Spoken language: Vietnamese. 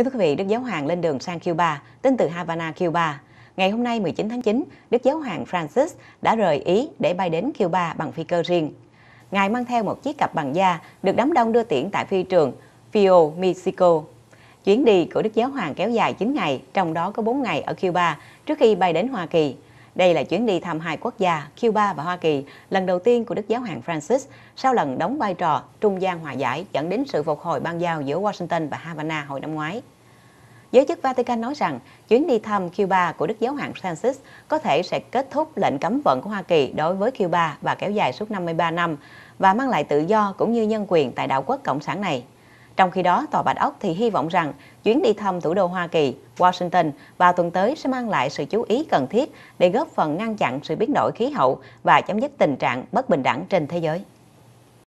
Kính thưa quý vị, Đức Giáo Hoàng lên đường sang Cuba, tin từ Havana, Cuba. Ngày hôm nay 19 tháng 9, Đức Giáo Hoàng Francis đã rời Ý để bay đến Cuba bằng phi cơ riêng. Ngài mang theo một chiếc cặp bằng da được đám đông đưa tiễn tại phi trường Fio Mexico. Chuyến đi của Đức Giáo Hoàng kéo dài 9 ngày, trong đó có 4 ngày ở Cuba trước khi bay đến Hoa Kỳ. Đây là chuyến đi thăm hai quốc gia Cuba và Hoa Kỳ lần đầu tiên của Đức Giáo hoàng Francis sau lần đóng vai trò trung gian hòa giải dẫn đến sự phục hồi ban giao giữa Washington và Havana hồi năm ngoái. Giới chức Vatican nói rằng chuyến đi thăm Cuba của Đức Giáo hoàng Francis có thể sẽ kết thúc lệnh cấm vận của Hoa Kỳ đối với Cuba và kéo dài suốt 53 năm và mang lại tự do cũng như nhân quyền tại đảo quốc Cộng sản này. Trong khi đó, Tòa Bạch Ốc thì hy vọng rằng chuyến đi thăm thủ đô Hoa Kỳ, Washington vào tuần tới sẽ mang lại sự chú ý cần thiết để góp phần ngăn chặn sự biến đổi khí hậu và chấm dứt tình trạng bất bình đẳng trên thế giới.